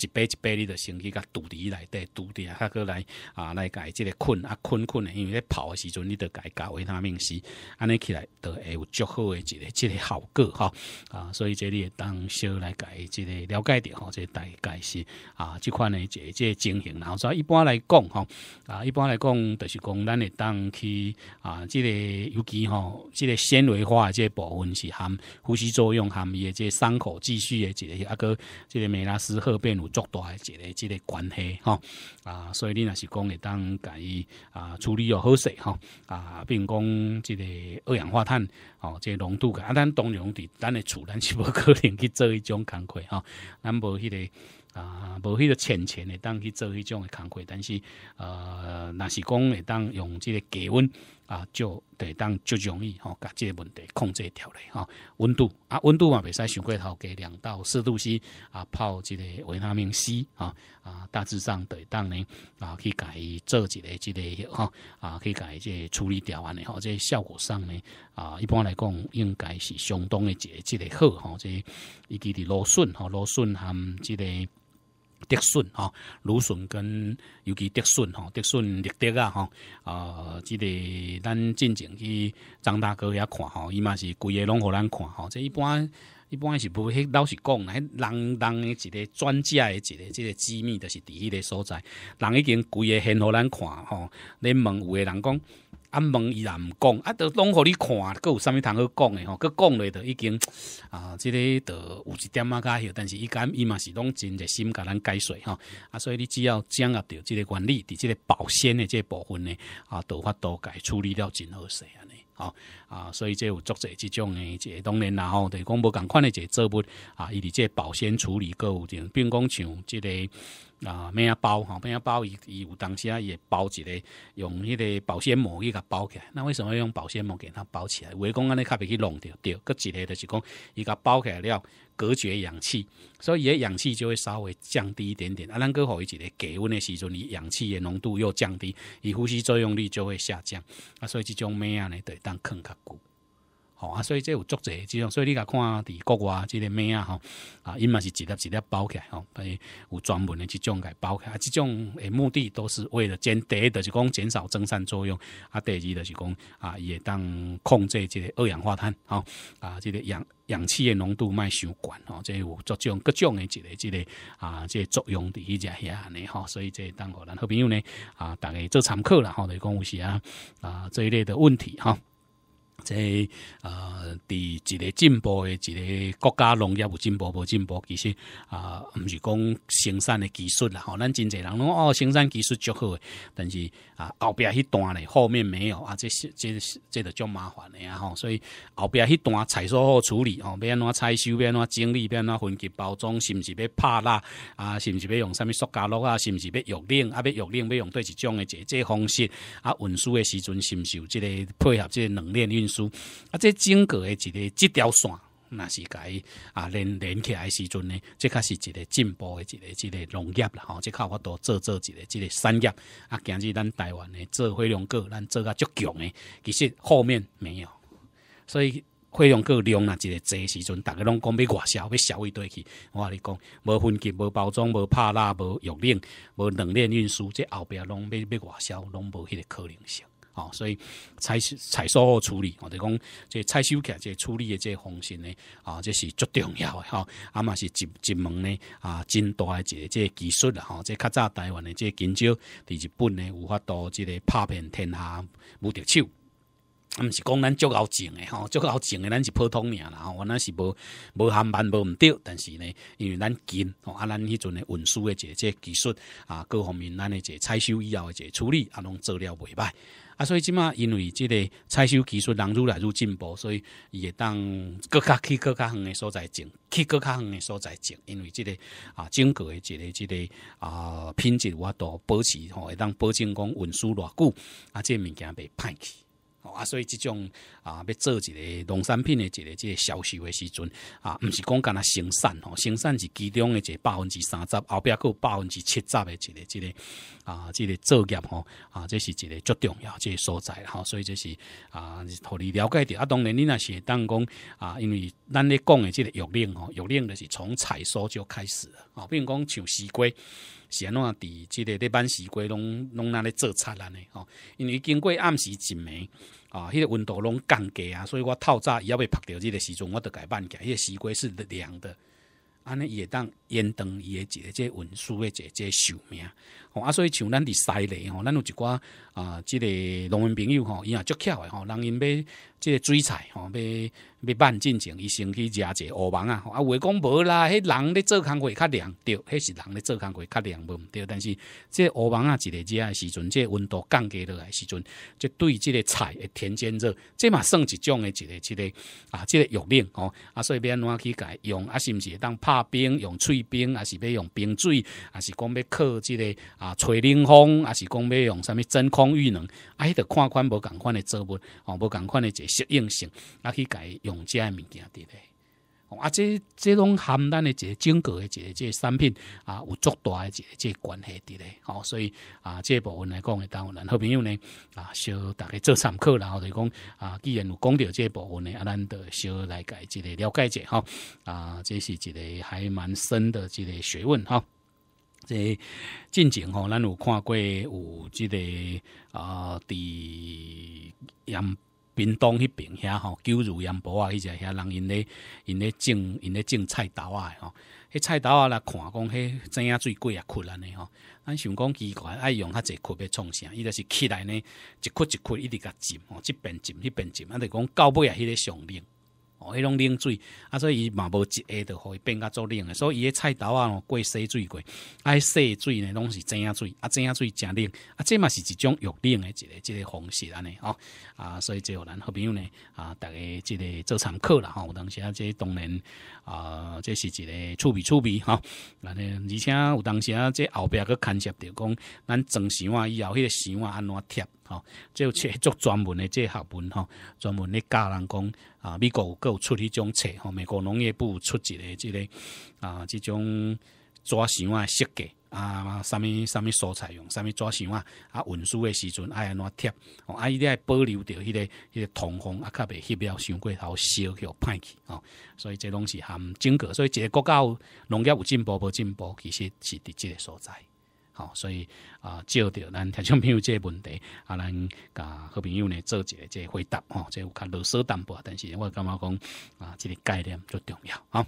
S2: 一杯一杯，你就先去甲伫伊内底，拄着，啊，还佮来啊来伊即个困啊困困的，因为咧跑的时阵，你就伊加维他命 C，安尼起来就会有足好的一个即个效果吼。啊，所以这里当小来伊即个了解点吼，即个大概是啊，即款诶一个即个情形，然后说一般来讲吼，啊，一般来讲就是讲咱会当去啊，即个尤其吼，即个纤维化即部分是含呼吸作用含伊的即伤口继续的一个啊，佮即个美拉斯褐变。有足大的一个，即个关系吼。啊，所以你若是讲，会当伊啊处理又好势吼。啊，并讲即个二氧化碳哦，个浓度噶啊，咱当然伫咱的厝咱是无可能去做迄种工亏吼，咱无迄个啊，无迄个钱钱的当去做迄种的工课，但是呃，若是讲会当用即个低温。啊，就得当就容易吼，甲这个问题控制调了吼，温度啊，温度嘛袂使上过头，给两到四度 C 啊，泡这个维他命 C 啊啊，大致上得当呢啊，去改做一个这个吼啊，去改这处理掉安的吼，这效果上呢啊，一般来讲应该是相当的这这个好吼，这以及的芦笋吼，芦笋含这个。德顺吼，芦笋跟尤其德顺吼，德顺立德啊吼，啊，即个咱进前去张大哥遐看吼，伊嘛是规个拢互咱看吼，即一般一般是无，迄老实讲，迄人人的一个专家的一个即个机密都是伫迄个所在，人已经规个现互咱看吼，恁问有个人讲。暗问依然毋讲，啊，都拢互你看，佮有甚物通好讲诶吼，佮讲落都已经啊，即个都有一点啊，较许，但是伊敢伊嘛是拢真在心甲咱解说吼，啊，所以你只要掌握着即个原理，伫即个保鲜诶即个部分呢，啊，都度都伊处理了真好势安尼，吼。啊，所以即有作者即种诶，这当然然后，第讲无共款诶一个作物啊，伊伫即保鲜处理购物店，并讲像即个啊咩啊包吼，咩啊包伊伊有当时啊也包一个用迄个保鲜膜伊甲包起来，那为什么要用保鲜膜给它包起来？为讲安尼较未去弄掉，对，搁一个就是讲伊甲包起来了，隔绝氧气，所以伊诶氧气就会稍微降低一点点。啊，咱搁互伊一个低温诶时阵，伊氧气诶浓度又降低，伊呼吸作用率就会下降。啊，所以即种咩呢，咧得当控股，吼啊！所以这有足者，这种所以你甲看伫国外，这个咩啊，吼啊，因嘛是一粒一粒包起来，吼，有专门的这种来包起来，这种诶目的都是为了减第一，就是讲减少增散作用，啊，第二就是讲啊，也当控制这二氧化碳，吼啊，这个氧氧气的浓度卖相管，吼，这有足种各种的这个这个啊，这作用的一遐安尼吼，所以这当互咱好朋友呢，啊，大个做参考啦吼，就讲有时啊啊这一类的问题，哈。即啊，伫一个进步诶，一个国家农业有进步无进步，其实啊，毋是讲生产诶技术啦，吼，咱真济人拢哦，生产技术足好，诶，但是啊，后壁迄段咧后面没有啊，即即即着足麻烦诶啊，吼，所以后壁迄段采收好处理，吼，要安怎采收要安怎整理要安怎分级包装，是毋是要拍蜡啊，是毋是要用啥物塑胶袋啊？是毋是要玉冷啊？要玉冷，要用对一种诶，即解方式啊？运输诶时阵，是有即个配合即个冷链运。输啊！这整个的一个这条线，那是伊啊连连起来时阵呢，这较是一个进步的一个一个农业了吼，这靠我多做做一个一个产业啊，今日咱台湾呢做火龙果，咱做较足强的。其实后面没有，所以火龙果量啊，一个侪时阵大家拢讲要外销，要销一堆去。我话你讲，无分级、无包装、无拍蜡、无预冷、无冷链运输，这后壁拢要要外销，拢无迄个可能性。哦，所以采采收和处理，我哋讲这采收来这处理嘅这方式呢，啊，这是足重要嘅吼，啊嘛是真真门呢啊，真大嘅一个即技术啦，吼，即较早台湾咧，即金少，伫日本呢有法度即个拍遍天下无敌手，啊，毋是讲咱足老精的吼，足老精的咱是普通嘢啦，吼，原来是无无含万无毋对，但是呢，因为咱近，啊，咱迄阵的运输嘅即技术啊，各方面，咱嘅即采收以后嘅即处理，啊，拢做了袂歹。啊，所以即嘛，因为即个采收技术人愈来愈进步，所以伊会当搁较去搁较远的所在种，去搁较远的所在种，因为即个啊，整个的一个即个啊品质我都保持吼，会当保证讲运输偌久啊，即物件袂歹去。啊，所以即种啊，要做一个农产品的一个销售的时阵啊，不是讲干它生产，哈，生产是其中的一个百分之三十，后边有百分之七十的一个这个啊，这个作业哈，啊，这是一个最重要这所在所以这是啊，和你了解的啊，当然你是会当讲啊，因为咱咧讲的这个育岭，玉育令是从采收就开始了比并讲像西瓜。是安怎伫即个咧挽西瓜拢拢安尼做贼安尼吼因为经过暗时一暝啊迄个温度拢降低啊所以我透早伊犹未曝着日的时阵我着甲伊挽起来迄个西瓜是凉的安尼伊会当延长伊的一个即个运输诶一个即个寿命啊，所以像咱伫西里吼，咱有一寡啊，即个农民朋友吼，伊也足巧诶吼，人因要即个水菜吼，要要慢进程，伊先去食者乌房啊。啊，话讲无啦，迄人咧做工会较凉，对，迄是人咧做工会较凉，对。但是即乌房啊，一个热诶时阵，即温度降低落来时阵，即对即个菜田间热，即嘛算一种诶一个一个啊，即个药令吼。啊，所以变怎去改用啊，是毋是当拍冰用脆冰，还是要用冰水，还是讲要靠即个。啊，吹冷风，还是讲要用什么真空预能？迄得看款无共款的作物，哦，无共款的个适应性，啊，去改用家物件伫咧。啊，这这种含咱的这整个的这这产品啊，有足大这这关系的嘞。好，所以啊，这部分来讲的，当然好朋友呢，啊，小大家做参考，然后就讲啊，既然有讲到这部分呢，啊，咱就小来改一个了解者，哈。啊，这是一个还蛮深的这个学问，哈。这进前吼，咱有看过有即个啊，伫盐。滨东迄边遐吼，九如盐埔啊，迄只遐人因咧因咧种因咧种菜刀啊吼，迄菜刀啊来看讲，迄怎样最贵啊，窟安尼吼。咱想讲奇怪，爱用较济窟要创啥？伊就是起来呢，一窟一窟一直甲浸，吼，即边浸迄边浸，啊，就讲到尾啊，迄个上命。哦，迄种冷水，啊，所以伊嘛无一下，就伊变甲做冷诶。所以伊诶菜刀啊，过洗水过，啊，洗诶水呢，拢是蒸啊水，啊，蒸啊水正冷，啊，这嘛是一种育冷诶一个一个方式安尼哦。啊，所以这互咱好朋友呢，啊，逐个即个做参客啦，吼，有当时啊，这当然啊，这是一个趣味趣味哈。安尼而且有当时啊，这后壁个牵涉着讲，咱装箱啊，以后迄个箱啊安怎贴哈？有制做专门的这学问吼，专门咧教人讲。啊，美国各有出迄种册吼，美国农业部出一个即个啊，即种纸箱啊，设计啊，啥物啥物蔬菜用，啥物纸箱啊，啊，运输的时阵爱安怎贴，啊，伊定爱保留着迄个迄个通风啊，较袂翕了，伤过头烧去，歹去吼，所以这拢是含整个，所以一个国家农业有进步无进步，其实是伫即个所在。好，所以啊，借着咱听众朋友这问题，啊，咱甲好朋友呢做一个这回答哦，这有较啰嗦淡薄，但是我感觉讲啊，这个概念最重要啊。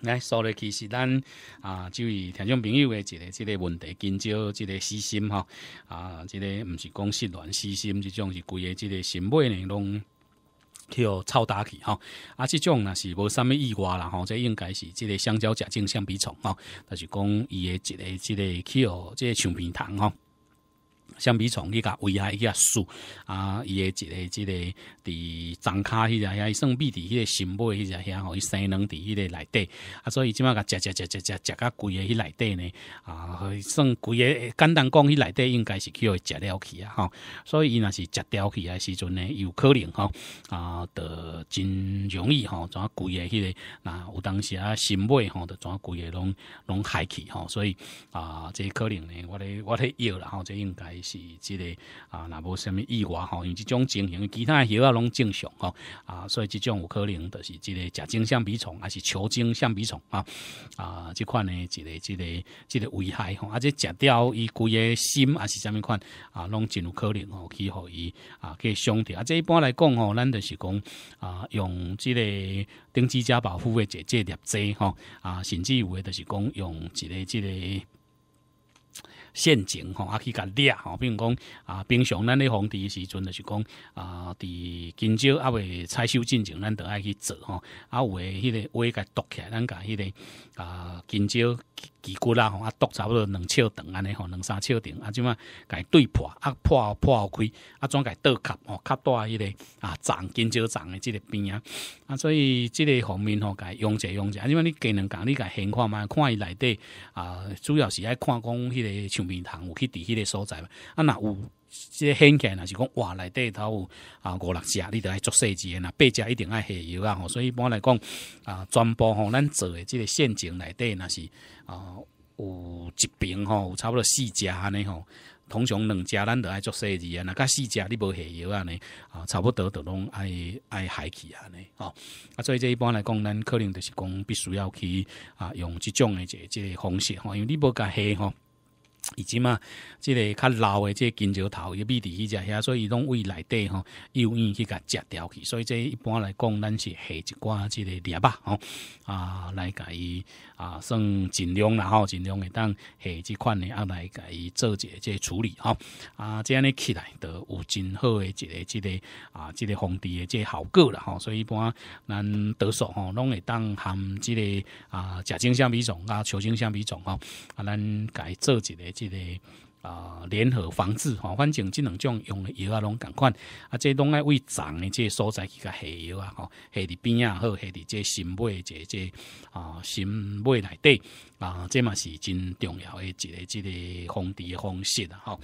S2: 来，说了其实咱啊，就以听众朋友的这个这个问题，今朝这个私心哈啊，这个不是讲失恋私心，这种是规个这个审美呢，拢。叫臭焦去吼，啊，即种若是无啥物意外啦吼，这应该是即个香蕉食进橡皮虫吼，但是讲伊诶即个即个去互即个橡皮虫吼。相比从伊个危害伊个树啊，伊诶一个一个伫张骹迄只遐，伊算比伫迄个心脉迄只遐，吼，伊生卵伫迄个内底啊，所以即马甲食食食食食食甲规个迄内底呢啊，算规个简单讲迄内底应该是叫食了去啊吼，所以伊若是食掉去啊时阵呢有可能吼啊，得真容易怎啊规个迄个那有当时啊心吼，哈怎啊，规个拢拢害去吼，所以啊，即可能呢，我咧我咧要啦吼，即应该。是即个啊，若无什物意外吼？用即种情形，其他药啊拢正常吼啊，所以即种有可能就是即个食精橡皮虫，还是球精橡皮虫啊啊？即款呢，即个即个即个危害吼，啊，且食掉伊规个心，还是什物款啊，拢真有可能吼，去互伊啊去伤着啊，这一般来讲吼，咱就是讲啊，用即个丁字加保护的这这粒剂吼啊，甚至有的是讲用一个即个。陷阱吼，啊去甲掠吼，比如讲啊，平常咱咧皇帝时阵就是讲啊，伫今朝啊，未采收进前咱都爱去做吼，啊有诶迄个围甲篋起来，咱甲迄个啊今朝。皮骨啦吼啊剁差不多两尺长安尼吼，两三尺长啊，即嘛该对破啊，破破开啊，怎该倒壳吼，壳大迄个啊，长跟少长的即个边啊，啊，所以即个方面吼，该用者用者啊，因为你个人讲，你该现看嘛，看伊内底啊，主要是爱看讲迄个墙皮糖有去伫迄个所在嘛，啊，若有。即个陷阱若是讲，哇，内底头有啊五六只，你得爱做细只呐，八只一定爱下药啊吼。所以一般来讲，啊，全部吼咱坐的即个陷阱内底若是啊有一边吼，有差不多四只安尼吼。通常两只咱都爱做细只啊，那四只你无下药安尼啊，差不多都拢爱爱害去安尼吼。啊，所以这一般来讲，咱可能就是讲必须要去啊用即种的即个方式吼，因为你无甲下吼。以及嘛，即个较老的即个金蕉头要秘伫迄只遐，所以伊拢胃内底吼，伊有因去甲食掉去，所以即一般来讲，咱是下一寡即个叶吧吼啊，来甲伊啊，算尽量然后尽量会当下即款的啊来甲伊做一个即处理吼啊，这样尼起来都有真好的一个即个啊，即个防治的即效果啦吼，所以一般咱得手吼，拢会当含即个啊，甲精相米种啊，球精相米种吼啊，咱伊做一个。即个啊联合防治吼，反正即两种用药啊拢共款，啊即拢爱为长的即个所在去甲下药啊，吼下伫边啊，好下伫即个心尾，即即啊心尾内底啊，即嘛是真重要的一个即个防治方式啊，吼。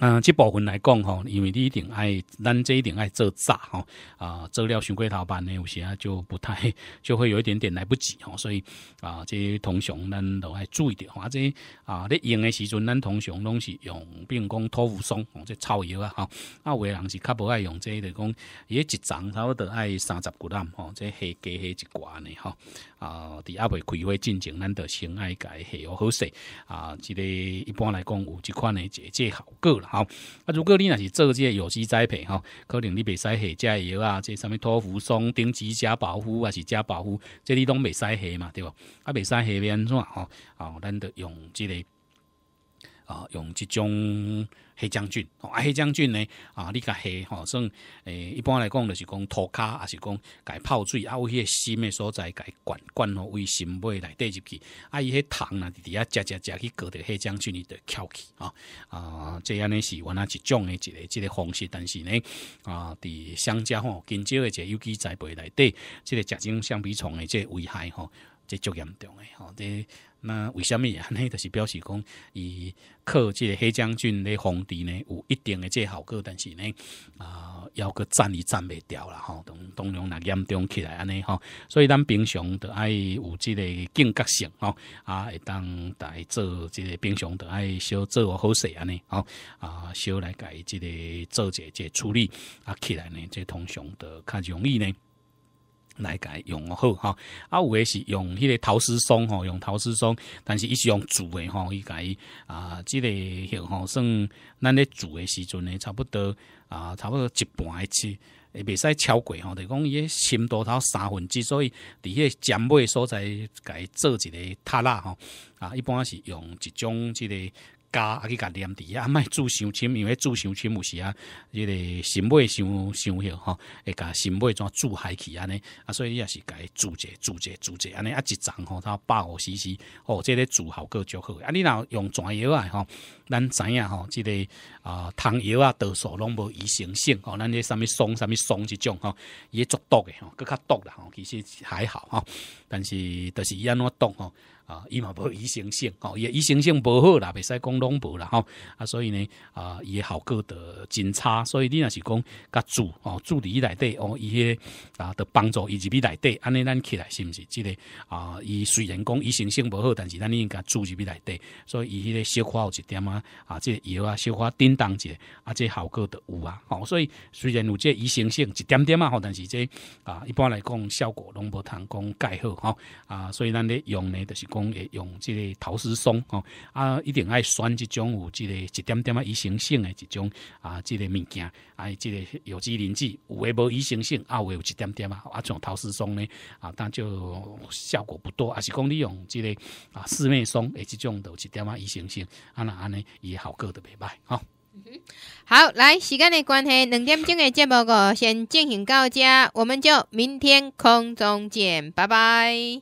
S2: 嗯，这部分来讲吼，因为你一定爱咱这一定爱做炸吼啊，做料伤规头板呢有些就不太，就会有一点点来不及吼，所以啊，这通常咱都爱注意点，或者啊，你用的时阵，咱通常拢是用，比如讲托付松或者草药啊吼，啊，有的人是较不爱用，这的讲也一掌差不多爱三十几烂吼，这黑鸡黑一挂呢吼。啊，伫二未开会进前，咱着先爱改，下要好势啊。即个一般来讲，有即款诶即个效果啦吼。啊，如果你若是做即个有机栽培吼，可能你袂使下加药啊，即啥物托腐松、顶级加保护啊，是加保护，即你拢袂使下嘛，对无啊，袂使下安怎吼？啊，咱着用即个啊，用即种。黑将军哦，啊黑将军呢？啊，你甲黑吼，算诶，一般来讲就是讲涂骹，阿是讲解泡水，啊，有迄个心诶所在解灌灌吼，为心尾来带入去，啊，伊迄糖啊，伫遐食食食去搞着黑将军伊的翘起啊啊，这样呢是原来一种诶一个，一个方式，但是呢啊，伫商家吼，今朝诶这有机栽培内底，即个食种橡皮虫诶这危害吼，即足严重诶吼，这。那为什么安尼就是表示讲，伊靠即个黑将军的防敌呢，有一定的这效果，但是呢，啊，要个战也战不掉了吼，当当然若严重起来安尼吼，所以咱平常着爱有这个警觉性吼，啊，会当来做这个平常着爱小做好势安尼吼，啊，小来改这个做即这处理啊，起来呢，这通常着较容易呢。来改用好哈，啊，有诶是用迄个陶丝松吼，用陶丝松，但是伊是用煮诶吼，伊改啊，即个迄吼算咱咧煮诶时阵呢，差不多啊，差不多一半会袂使超过吼，就讲伊深度头三分，之，所以伫迄个尖尾所在改做一个塔蜡吼啊，一般是用一种即个。加啊去甲粘伫啊，莫注伤深，因为注伤深有时啊，迄个心脉伤伤许吼，会甲心脉怎注害去安尼啊，所以你也是该注者注者注者安尼啊，一丛吼，才百五时时吼，即、个注效果足好。啊，你若用全药啊吼，咱知影吼，即、个啊汤药啊，多数拢无伊生性吼，咱这啥物松啥物松即种吼，伊足毒诶吼，佮较毒啦吼，其实还好吼，但是就是伊安怎毒吼。啊，伊嘛无一致性吼，也一致性无好啦，袂使讲拢无啦吼。啊，所以呢，啊，伊效果得真差，所以你若是讲加助哦，助理来底，哦，伊些啊的帮助以及内底，安尼咱起来是毋是？即个啊，伊虽然讲伊致性无好，但是咱应该入去内底，所以伊迄咧少花一点啊，啊，即个药啊小花叮当者，啊，即效果得有啊。好，所以虽然有即伊致性一点点啊，吼，但是即啊，一般来讲效果拢无通讲介好哈。啊，所以咱咧用呢，就是讲。也用即个陶瓷松吼，啊，一定爱选即种有即个一点点啊，易行性的即种啊，即个物件，啊，即个有机磷剂，有诶无易行性，有诶有一点点啊，啊，像陶瓷松呢，啊，但就效果不多。啊，是讲你用即个啊，四面松，诶，即种都一点啊易行性，啊那安尼也好过都袂歹。哦
S1: 好，来，时间的关系，两点钟的节目哦，先进行告佳，我们就明天空中见，拜拜。